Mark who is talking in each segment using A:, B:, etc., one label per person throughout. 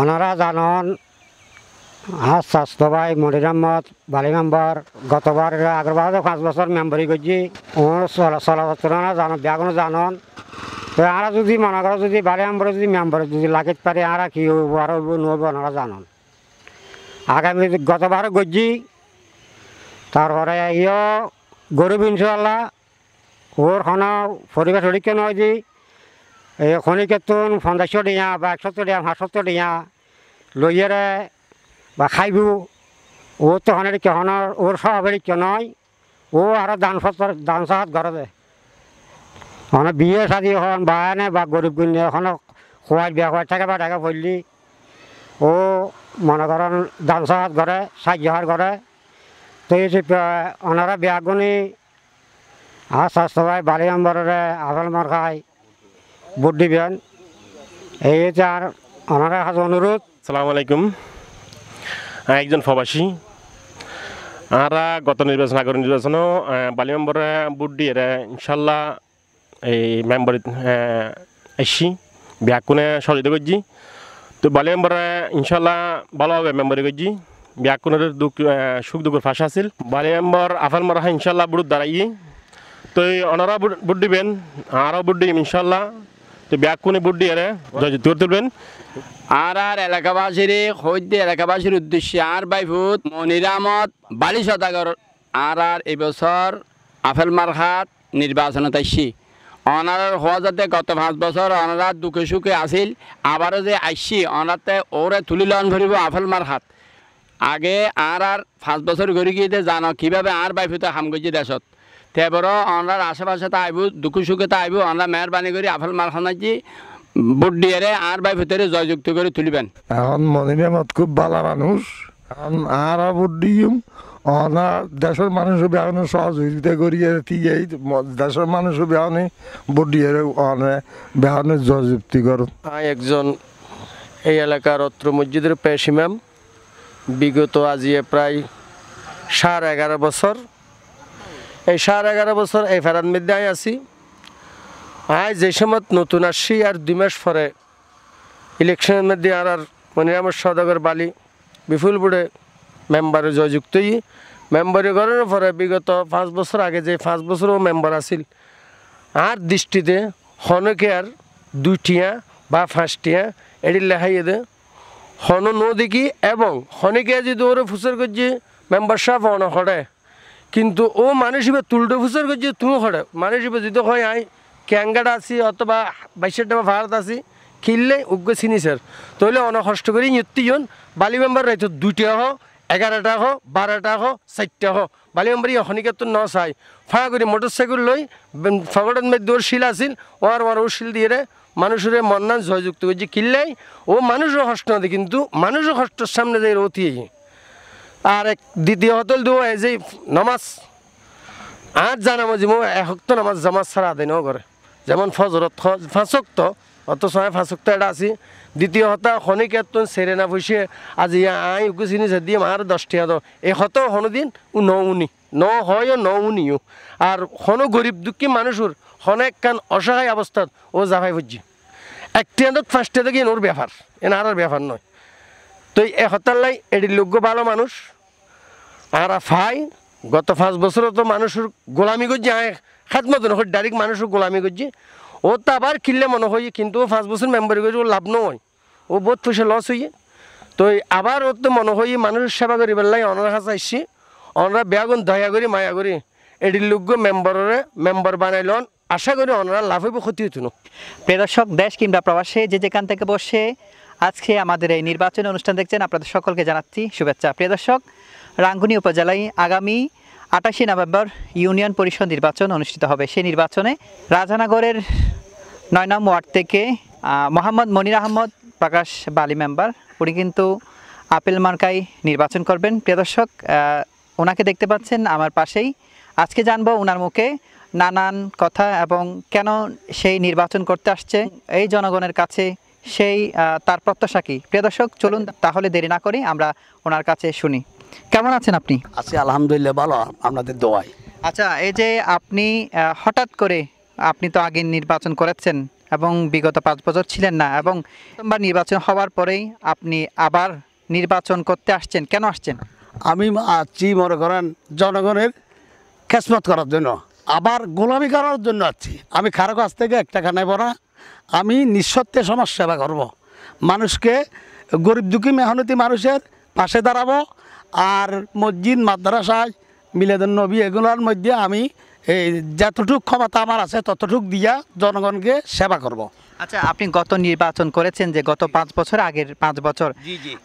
A: ওনারা জানন আর স্বাস্থ্য ভাই বালি মেম্বার গতবার আগ্রবাদ পাঁচ বছর মেম্বারি করছি ওর ষোলো বছর জানন জানন তো আরা যদি মনে করো যদি বালি মেম্বার যদি মেম্বার যদি লাগিত পারে আরা কি হইব আর হইব নহব ওনারা জানন আগামী গতবার গজি তারপরে ইয় গরিব ইনশাল্লাহ ওর হনা পরিবেশ অধিক নয় খনি কেতন পঞ্চাশশো টিয়া বা একশো টিয়া সাতশো টিয়া লইয়েরে বা খাইব ও তো হনের কেহনের ওর স্বভাবের কে নয় ও আর দান সত্তর দান সাহাত ঘরে হন মানে বিয়ে সাদি হন বা এনে বা গরিব গুণ এখন খোয়াই বিয়া খোয়াই থাকে বা টাকা ফলি ও মনে করেন দান সাহাত ঘরে সাহায্য হার ঘরে তো এই ওনারা বিয়া গুণী আর স্বাস্থ্য ভাই বালি নম্বরের আফেল মার খায় ভোট দিবেন এই হচ্ছে আর ওনার কাছে অনুরোধ
B: সালাম আলাইকুম একজন প্রবাসী আমরা গত নির্বাচন আগের নির্বাচনও বালি মেম্বরে ভোট দিয়ে ইনশাল্লাহ এই মেম্বর এসি ব্যাকুনে সহযোগিতা করছি তো বালি মেম্বরে ইনশাল্লাহ ভালোভাবে মেম্বরি করছি ব্যাকুনের দুঃখ সুখ দুঃখের ফাঁসা আছিল বালি মেম্বর আফাল মারা ইনশাল্লাহ বুট দাঁড়াই তো ওনারা বুট দিবেন আরও বুট দিবেন ইনশাল্লাহ তো ব্যাগ কোনে বুট দিয়ে জোর তুলবেন আর আর এলাকাবাসীর সৈদ্য এলাকাবাসীর উদ্দেশ্যে আর বাইভূত মনিরামত বালি সদাগর আর আর এবছর আফেল মারহাট নির্বাচনত আইসি অনারার হওয়া যাতে গত পাঁচ বছর অনারা দুঃখে সুখে আসিল আবারও যে আইসি অনারাতে ওরে তুলি লন ভরিব আফেল মারহাট আগে আর আর পাঁচ বছর ঘুরি গিয়ে জানো কীভাবে আর বাইফুতে হাম গজি দেশত তেবর আমরা আশেপাশে তো আইব দুঃখ সুখে তো আইব আমরা মেহরবানি করে আফল কি বুট দিয়ে আর বাই ভিতরে জয়যুক্ত করে তুলিবেন এখন মনে মেহমত খুব ভালো মানুষ আর বুট দিম অনা দেশের মানুষের বেহনে সহযোগিতা করিয়ে দিয়ে দেশের মানুষের বেহনে বুট দিয়ে অনে বেহনে জয়যুক্তি করুন একজন এই এলাকার অত্র মসজিদের পেশ বিগত আজিয়ে প্রায় সাড়ে এগারো বছর এই সাড়ে এগারো বছর এই ফেরান মধ্যে আয় আছি আয় যে সময় নতুন আসছি আর দুই মাস পরে ইলেকশনের মধ্যে আর আর মনিরামর সদগর বালি বুড়ে মেম্বারে জয়যুক্তই মেম্বারে করার পরে বিগত পাঁচ বছর আগে যে পাঁচ বছরও মেম্বার আছিল আর দৃষ্টিতে হনকে আর দুইটিয়া বা ফাঁসটিয়া এটি লেখাইয়ে দে হন নদী কি এবং হনকে যদি ওরে ফুসের করছি মেম্বার সাহেব হন হড়ে কিন্তু ও মানুষিবে তুলটো ফুসর করছে তুমি হরে মানুষিবে যদি হয় আই ক্যাঙ্গাটা আছি অথবা বাইশের টাকা ভারত আছি খিললে উগ্র চিনিসের তাহলে অনেক কষ্ট করে নিত্যজন বালি মেম্বার রাইতো দুইটা হো এগারোটা হো বারোটা হো চারটা হো বালি মেম্বার ইয়ে তো ন চাই ফাঁড়া করে মোটর সাইকেল লই ফগটন মধ্যে ওর শিল আসিল ওর ওর ওর শিল দিয়ে মানুষের মন্নান জয়যুক্ত করছে কিনলেই ও মানুষও কষ্ট না কিন্তু মানুষও কষ্টর সামনে যায় রতিয়ে আর এক দ্বিতীয় হতল দু যে নামাজ আজ জানা মজি মো এসক্ত নামাজ জামাজ ছাড়া আদায় ন করে যেমন ফজরত ফাঁসক্ত অত সহায় ফাঁসক্ত এটা আছি দ্বিতীয় হতা খনিক এত সেরে না আজ ইয়া আই উকু চিনি সেদি আর দশটি হাত এই হত হনদিন উ ন উনি ন হয় ন উনিও আর হন গরিব দুঃখী মানুষের হনেক কান অসহায় অবস্থাত ও জাভাই ফুজি একটি হাতত ফার্স্টে দেখি এনোর ব্যাপার এনার ব্যাপার নয় তো হতার লাই এটি লোক ভালো মানুষ আর ফাই গত পাঁচ বছর তো মানুষের গোলামি করছে হ্যাঁ হাত মতন হয় ডাইরেক্ট মানুষের গোলামি করছে ও তো আবার কিনলে মনে হয় কিন্তু ও পাঁচ বছর মেম্বারি করছে ও লাভ নয় ও বহুত পয়সা লস হইয়ে তো আবার ওর তো মনে হয় মানুষের সেবা করিবার লাগে অনারা চাইছি অনারা বেয়া বেয়াগুন দয়া করি মায়া করি এটির লোক মেম্বাররে মেম্বার
C: লন আশা করি অনারা লাভ হইব ক্ষতি হইত না প্রিয় দেশ কিংবা প্রবাসে যে যেখান থেকে বসে আজকে আমাদের এই নির্বাচনী অনুষ্ঠান দেখছেন আপনাদের সকলকে জানাচ্ছি শুভেচ্ছা প্রিয় দর্শক রাঙ্গুনি উপজেলায় আগামী আটাশে নভেম্বর ইউনিয়ন পরিষদ নির্বাচন অনুষ্ঠিত হবে সেই নির্বাচনে রাজানগরের নয় নম ওয়ার্ড থেকে মোহাম্মদ মনির আহমদ প্রকাশ বালি মেম্বার উনি কিন্তু আপেল মার্কাই নির্বাচন করবেন প্রিয় দর্শক ওনাকে দেখতে পাচ্ছেন আমার পাশেই আজকে জানবো ওনার মুখে নানান কথা এবং কেন সেই নির্বাচন করতে আসছে এই জনগণের কাছে সেই তার প্রত্যাশা কি প্রিয় দর্শক চলুন তাহলে দেরি না করে আমরা ওনার কাছে শুনি কেমন আছেন আপনি আছি আলহামদুলিল্লাহ ভালো আপনাদের দোয়াই আচ্ছা এই যে আপনি হঠাৎ করে আপনি তো আগে নির্বাচন করেছেন এবং বিগত পাঁচ বছর ছিলেন না এবং প্রথমবার নির্বাচন হওয়ার পরেই আপনি আবার নির্বাচন করতে আসছেন কেন আসছেন আমি আছি মনে করেন জনগণের খেসমত করার জন্য আবার গোলামি
D: করার জন্য আছি আমি কারো কাছ থেকে একটা টাকা পড়া আমি নিঃসত্ত্বে সমাজ সেবা করব। মানুষকে গরিব দুঃখী মেহনতি মানুষের পাশে দাঁড়াবো আর মসজিদ মাদ্রাসায় মিলেদন নবী এগুলোর মধ্যে আমি এই যতটুক ক্ষমতা
C: আমার আছে ততটুক দিয়া জনগণকে সেবা করব। আচ্ছা আপনি গত নির্বাচন করেছেন যে গত পাঁচ বছর আগের পাঁচ বছর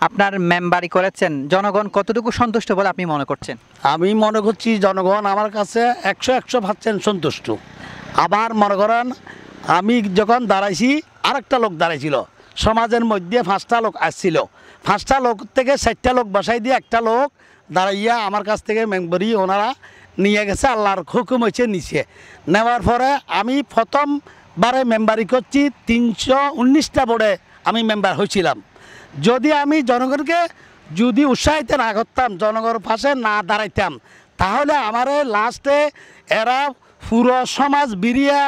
C: আপনার মেম্বারি করেছেন জনগণ কতটুকু সন্তুষ্ট বলে আপনি মনে করছেন আমি মনে করছি জনগণ আমার কাছে একশো একশো ভাবছেন সন্তুষ্ট
D: আবার মনে করেন আমি যখন দাঁড়াইছি আরেকটা লোক দাঁড়াইছিল সমাজের মধ্যে পাঁচটা লোক আসছিল পাঁচটা লোক থেকে চারটা লোক বাসাই দিয়ে একটা লোক দাঁড়াইয়া আমার কাছ থেকে মেম্বরি ওনারা নিয়ে গেছে আল্লাহর হুকুম হয়েছে নিচে নেওয়ার পরে আমি প্রথমবারে মেম্বারি করছি তিনশো উনিশটা বোর্ডে আমি মেম্বার হয়েছিলাম যদি আমি জনগণকে যদি উৎসাহিত না করতাম জনগণের পাশে না দাঁড়াইতাম তাহলে আমার লাস্টে এরা পুরো সমাজ বিরিয়া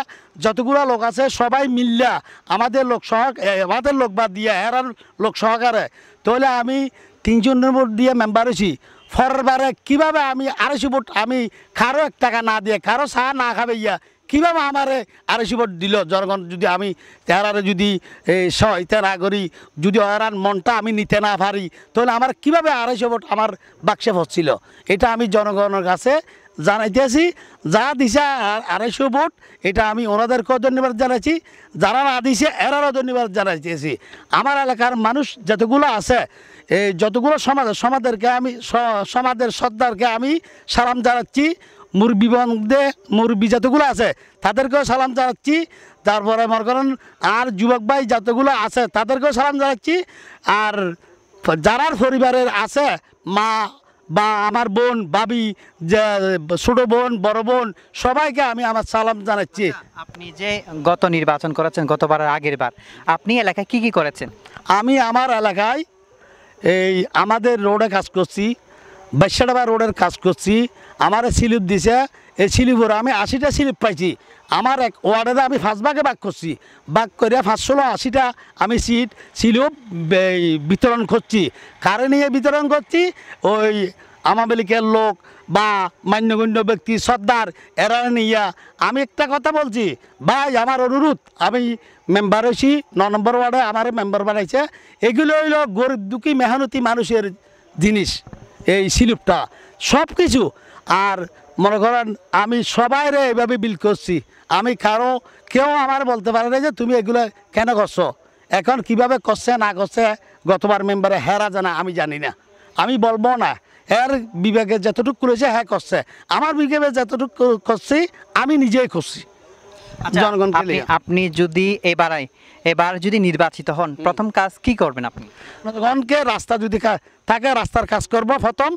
D: যতগুলো লোক আছে সবাই মিললা আমাদের লোক সহক আমাদের লোক বাদ দিয়া হেরার লোক সহকারে তাহলে আমি তিনজনের ভোট দিয়ে মেম্বার হয়েছি ফরবারে কীভাবে আমি আড়াইশো ভোট আমি কারো এক টাকা না দিয়ে কারো সাহ না খাবে ইয়া কীভাবে আমারে আড়াইশো ভোট দিল জনগণ যদি আমি তেহারারে যদি সহায়তা না করি যদি হয়রান মনটা আমি নিতে না পারি তাহলে আমার কিভাবে আড়াইশো ভোট আমার বাক্সে ফসছিল এটা আমি জনগণের কাছে জানাইতেছি যা দিছে আড়াইশো ভোট এটা আমি ওনাদেরকেও ধন্যবাদ জানাইছি যারা না দিছে এরারও ধন্যবাদ জানাইতেছি আমার এলাকার মানুষ যতগুলো আছে এই যতগুলো সমাজ সমাজেরকে আমি সমাজের সর্দারকে আমি সালাম জানাচ্ছি মুরব্বীবন্ধে মুরব্বী যতগুলো আছে তাদেরকেও সালাম জানাচ্ছি তারপরে মনে করেন আর যুবক ভাই যতগুলো আছে তাদেরকেও সালাম জানাচ্ছি আর যারার পরিবারের আছে মা বা আমার বোন বাবি ছোটো বোন বড় বোন সবাইকে আমি আমার সালাম
C: জানাচ্ছি আচ্ছা, আপনি যে গত নির্বাচন করেছেন গতবারের আগের বার আপনি এলাকায় কি কি করেছেন আমি আমার এলাকায় এই আমাদের রোডে কাজ করছি
D: বাইশাডাবা রোডের কাজ করছি আমার স্লিপ দিছে এই স্লিপর আমি আশিটা স্লিপ পাইছি আমার এক ওয়ার্ডে আমি ফার্স্ট ভাগে ভাগ করছি করিয়া ফার্স্ট ষোলো আশিটা আমি সিট স্লিপ বিতরণ করছি কারে নিয়ে বিতরণ করছি ওই আমাবেলিকের লোক বা মান্যগণ্য ব্যক্তি সর্দার এরা নিয়া আমি একটা কথা বলছি ভাই আমার অনুরোধ আমি মেম্বার হয়েছি ন নম্বর ওয়ার্ডে আমার মেম্বার বানাইছে এগুলো হইল গরিব দুঃখী মেহনতি মানুষের জিনিস এই স্লিপটা সব কিছু আর মনে করেন আমি সবাইরে এইভাবে বিল করছি আমি কারো কেউ আমার বলতে পারে না যে তুমি এগুলো কেন করছো এখন কিভাবে করছে না করছে গতবার মেম্বারে হেরা জানা আমি জানি না আমি বলবো না এর
C: বিবেকে যতটুকু করেছে হ্যাঁ করছে আমার বিবেকে যতটুকু করছি আমি নিজেই করছি আচ্ছা, জনগণকে আপনি যদি এবারে এবার যদি নির্বাচিত হন প্রথম কাজ কি করবেন আপনি জনগণকে রাস্তা যদি থাকে রাস্তার কাজ করব প্রথম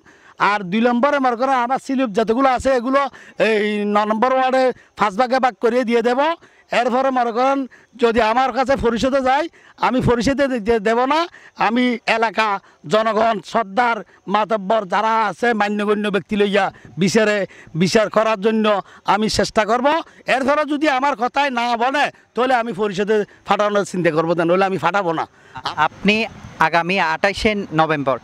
D: আর দুই নম্বরে মনে করো আমার সিলিপ যতগুলো আছে এগুলো এই ন নম্বর ওয়ার্ডে ফার্স্ট ভাগে ভাগ করিয়ে দিয়ে দেবো এরপরে মনে করেন যদি আমার কাছে পরিষদে যাই আমি পরিষদে দেব না আমি এলাকা জনগণ সর্দার মাতব্বর যারা আছে মান্যগণ্য ব্যক্তি লইয়া বিচারে বিচার করার জন্য আমি চেষ্টা করব এরপরে
C: যদি আমার কথায় না বলে তাহলে আমি পরিষদে ফাটানোর চিন্তা করবো নইলে আমি ফাটাবো না আপনি আগামী আঠাইশে নভেম্বর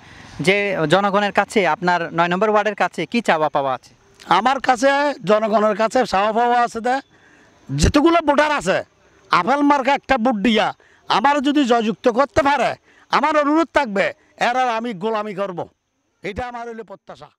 C: যে জনগণের কাছে আপনার নয় নম্বর ওয়ার্ডের কাছে কি চাওয়া পাওয়া আছে আমার কাছে জনগণের কাছে চাওয়া পাওয়া আছে দেয়
D: যেতগুলো বোর্ডার আছে আফেল মার্কা একটা বোর্ড দিয়া আমার যদি জয়যুক্ত করতে পারে আমার অনুরোধ থাকবে এর আমি গোলামি করব। এটা আমার হইলে প্রত্যাশা